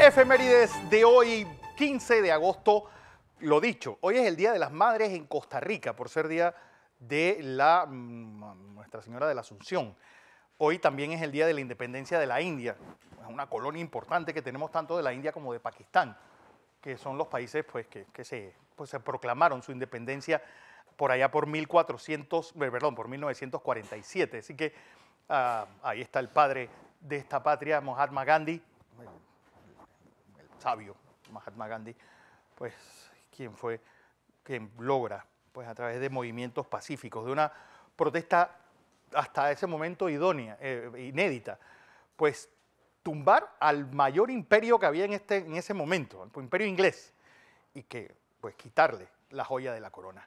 Efemérides de hoy, 15 de agosto. Lo dicho, hoy es el Día de las Madres en Costa Rica, por ser día de la mm, Nuestra Señora de la Asunción. Hoy también es el Día de la Independencia de la India, una colonia importante que tenemos tanto de la India como de Pakistán, que son los países pues, que, pues, se, proclamaron su independencia por allá por 1400, eh, perdón, por 1947. Así que ah, ahí está el padre de esta patria, Mohatma Gandhi, sabio, Mahatma Gandhi, pues quien fue quien logra, pues a través de movimientos pacíficos, de una protesta hasta ese momento idónea, eh, inédita, pues tumbar al mayor imperio que había en, este, en ese momento, el imperio inglés, y que pues quitarle la joya de la corona.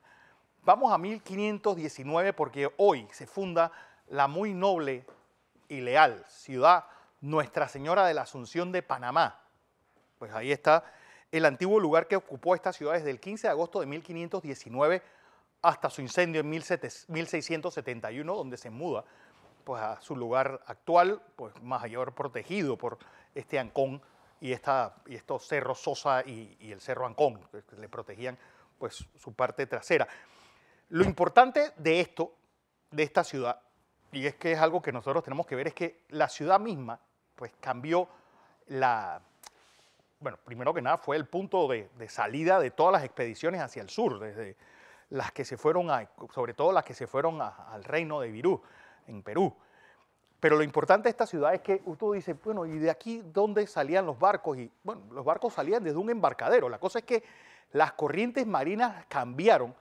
Vamos a 1519 porque hoy se funda la muy noble y leal ciudad Nuestra Señora de la Asunción de Panamá, pues ahí está el antiguo lugar que ocupó esta ciudad desde el 15 de agosto de 1519 hasta su incendio en 1671, donde se muda pues, a su lugar actual, pues mayor protegido por este Ancón y, esta, y estos cerros Sosa y, el cerro Ancón, que le protegían pues, su parte trasera. Lo importante de esto, de esta ciudad, y es que es algo que nosotros tenemos que ver, es que la ciudad misma pues, cambió la, bueno, primero que nada fue el punto de, salida de todas las expediciones hacia el sur, desde las que se fueron, sobre todo las que se fueron al reino de Virú, en Perú. Pero lo importante de esta ciudad es que usted dice, bueno, ¿y de aquí dónde salían los barcos? Y bueno, los barcos salían desde un embarcadero. La cosa es que las corrientes marinas cambiaron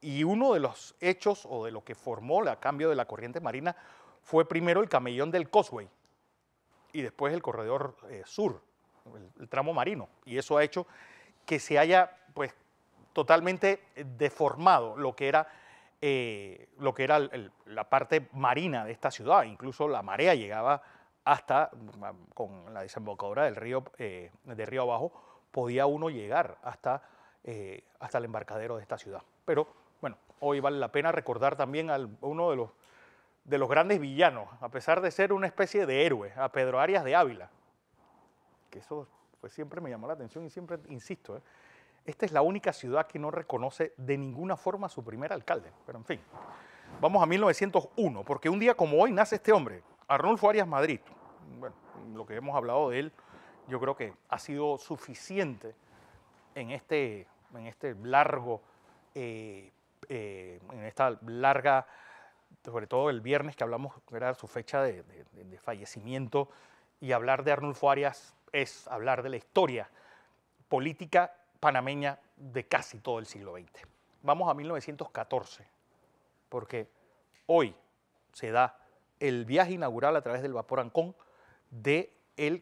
y uno de los hechos o de lo que formó el cambio de la corriente marina fue primero el camellón del Cosway y después el corredor eh, sur el, tramo marino, y eso ha hecho que se haya pues totalmente deformado lo que era, eh, lo que era la parte marina de esta ciudad, incluso la marea llegaba hasta, con la desembocadura del río, eh, de río abajo, podía uno llegar hasta, eh, hasta el embarcadero de esta ciudad. Pero bueno, hoy vale la pena recordar también a uno de los, de los grandes villanos, a pesar de ser una especie de héroe, a Pedro Arias de Ávila, que eso pues, siempre me llamó la atención y siempre insisto, ¿eh? esta es la única ciudad que no reconoce de ninguna forma a su primer alcalde. Pero en fin, vamos a 1901, porque un día como hoy nace este hombre, Arnulfo Arias Madrid. Bueno, lo que hemos hablado de él yo creo que ha sido suficiente en este, en este largo, eh, eh, en esta larga, sobre todo el viernes que hablamos, era su fecha de, de fallecimiento, y hablar de Arnulfo Arias es hablar de la historia política panameña de casi todo el siglo XX. Vamos a 1914, porque hoy se da el viaje inaugural a través del vapor Ancón del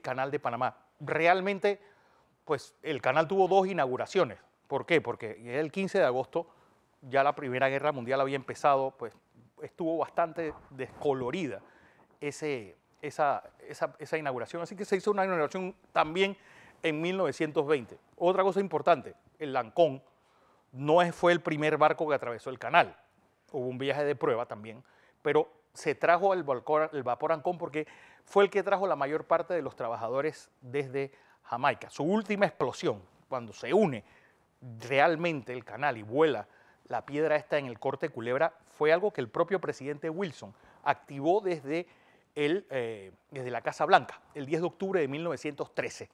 Canal de Panamá. Realmente, pues el canal tuvo dos inauguraciones. ¿Por qué? Porque el 15 de agosto ya la Primera Guerra Mundial había empezado, pues estuvo bastante descolorida ese, esa, inauguración. Así que se hizo una inauguración también en 1920. Otra cosa importante, el Lancón no fue el primer barco que atravesó el canal. Hubo un viaje de prueba también, pero se trajo el, vapor, el Ancón porque fue el que trajo la mayor parte de los trabajadores desde Jamaica. Su última explosión, cuando se une realmente el canal y vuela la piedra esta en el corte culebra, fue algo que el propio presidente Wilson activó desde el, eh, desde la Casa Blanca, el 10 de octubre de 1913.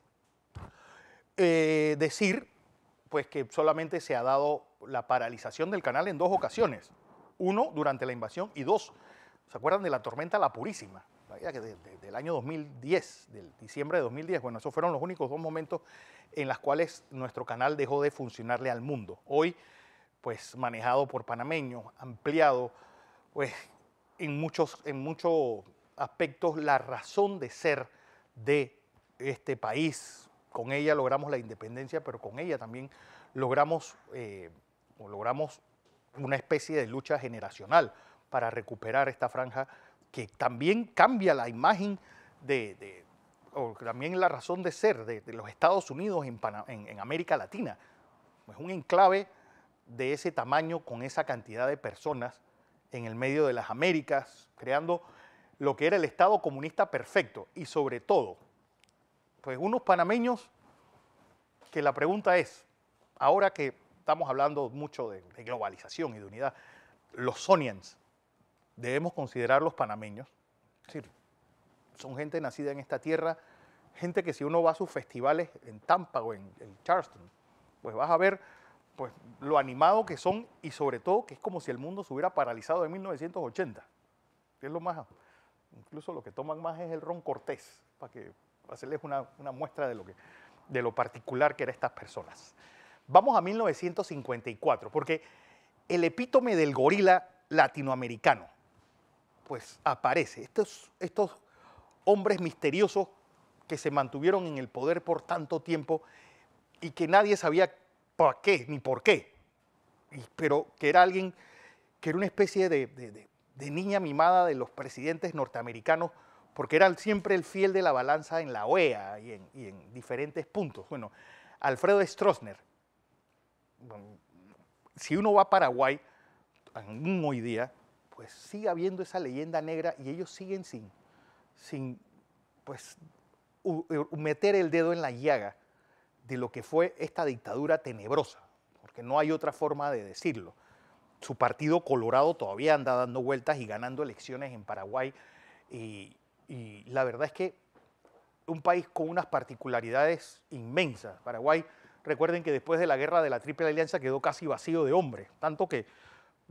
Eh, decir, pues que solamente se ha dado la paralización del canal en dos ocasiones. Uno, durante la invasión, y dos, ¿se acuerdan de la tormenta La Purísima? que del año 2010, del diciembre de 2010, bueno, esos fueron los únicos dos momentos en los cuales nuestro canal dejó de funcionarle al mundo. Hoy, pues manejado por panameños, ampliado, pues en muchos, en muchos aspectos la razón de ser de este país. Con ella logramos la independencia, pero con ella también logramos, eh, logramos una especie de lucha generacional para recuperar esta franja que también cambia la imagen de, o también la razón de ser de, los Estados Unidos en, en América Latina. Es un enclave de ese tamaño con esa cantidad de personas en el medio de las Américas, creando lo que era el Estado comunista perfecto y sobre todo, pues unos panameños que la pregunta es, ahora que estamos hablando mucho de, globalización y de unidad, los sonians, debemos considerar los panameños, es decir, son gente nacida en esta tierra, gente que si uno va a sus festivales en Tampa o en, Charleston, pues vas a ver pues, lo animado que son y sobre todo que es como si el mundo se hubiera paralizado en 1980. Es lo más Incluso lo que toman más es el ron cortés, para que hacerles una, muestra de lo, particular que eran estas personas. Vamos a 1954, porque el epítome del gorila latinoamericano, pues aparece. Estos, hombres misteriosos que se mantuvieron en el poder por tanto tiempo y que nadie sabía para qué ni por qué, pero que era alguien que era una especie de de niña mimada de los presidentes norteamericanos, porque era siempre el fiel de la balanza en la OEA y en, diferentes puntos. Bueno, Alfredo Stroessner, si uno va a Paraguay, hoy día, pues sigue habiendo esa leyenda negra y ellos siguen sin, sin pues, meter el dedo en la llaga de lo que fue esta dictadura tenebrosa, porque no hay otra forma de decirlo su partido Colorado todavía anda dando vueltas y ganando elecciones en Paraguay. Y, la verdad es que un país con unas particularidades inmensas. Paraguay, recuerden que después de la guerra de la Triple Alianza quedó casi vacío de hombres, tanto que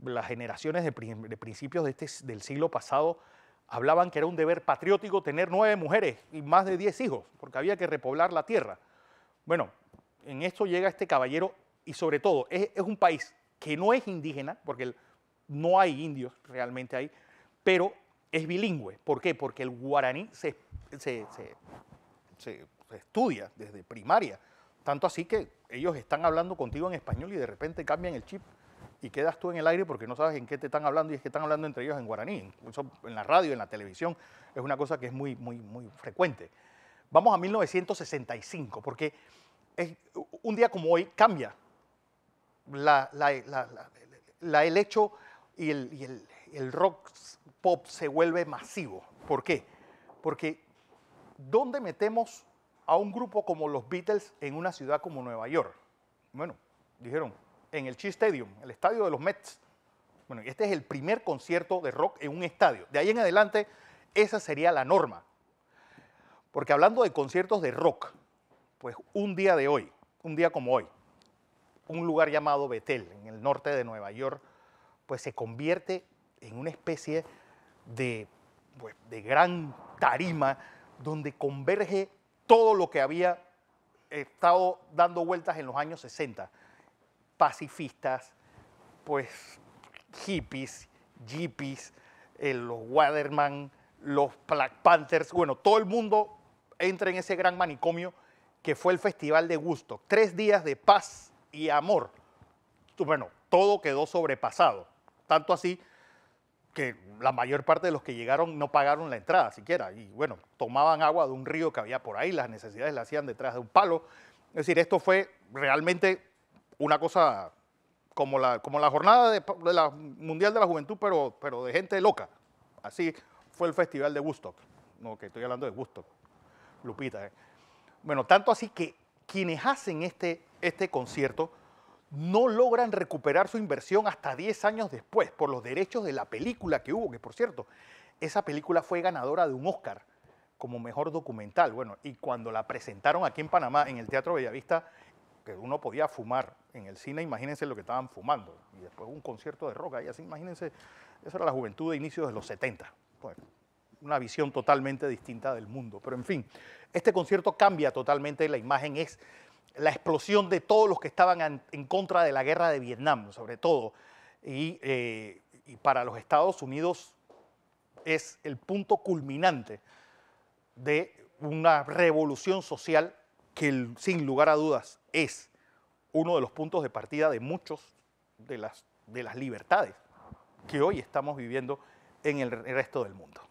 las generaciones de, principios este del siglo pasado hablaban que era un deber patriótico tener nueve mujeres y más de diez hijos, porque había que repoblar la tierra. Bueno, en esto llega este caballero y sobre todo es un país que no es indígena, porque no hay indios realmente ahí, pero es bilingüe. ¿Por qué? Porque el guaraní se, estudia desde primaria. Tanto así que ellos están hablando contigo en español y de repente cambian el chip y quedas tú en el aire porque no sabes en qué te están hablando y es que están hablando entre ellos en guaraní. Incluso en la radio, en la televisión, es una cosa que es muy, muy, muy frecuente. Vamos a 1965, porque un día como hoy cambia la, la, el hecho y, el, rock pop se vuelve masivo. ¿Por qué? Porque ¿dónde metemos a un grupo como los Beatles en una ciudad como Nueva York? Bueno, dijeron, en el Shea Stadium, el estadio de los Mets. Bueno, este es el primer concierto de rock en un estadio. De ahí en adelante, esa sería la norma. Porque hablando de conciertos de rock, pues un día de hoy, un día como hoy, un lugar llamado Betel, en el norte de Nueva York, pues se convierte en una especie de, pues, de gran tarima donde converge todo lo que había estado dando vueltas en los años 60. Pacifistas, pues hippies, jeepies, eh, los Waterman, los Black Panthers, bueno, todo el mundo entra en ese gran manicomio que fue el Festival de Gusto. Tres días de paz, y amor. Bueno, todo quedó sobrepasado. Tanto así que la mayor parte de los que llegaron no pagaron la entrada siquiera. Y bueno, tomaban agua de un río que había por ahí, las necesidades las hacían detrás de un palo. Es decir, esto fue realmente una cosa como la, como la jornada de, la Mundial de la Juventud, pero, pero de gente loca. Así fue el Festival de Woodstock. No, que estoy hablando de Woodstock, Lupita. ¿eh? Bueno, tanto así que quienes hacen este este concierto, no logran recuperar su inversión hasta 10 años después por los derechos de la película que hubo, que por cierto, esa película fue ganadora de un Oscar como mejor documental. Bueno, y cuando la presentaron aquí en Panamá, en el Teatro Bellavista, que uno podía fumar en el cine, imagínense lo que estaban fumando. Y después un concierto de rock y así, imagínense, esa era la juventud de inicios de los 70. Bueno, una visión totalmente distinta del mundo. Pero en fin, este concierto cambia totalmente la imagen, es la explosión de todos los que estaban en contra de la guerra de Vietnam, sobre todo. Eh, y, para los Estados Unidos es el punto culminante de una revolución social que sin lugar a dudas es uno de los puntos de partida de muchos de las libertades que hoy estamos viviendo en el resto del mundo.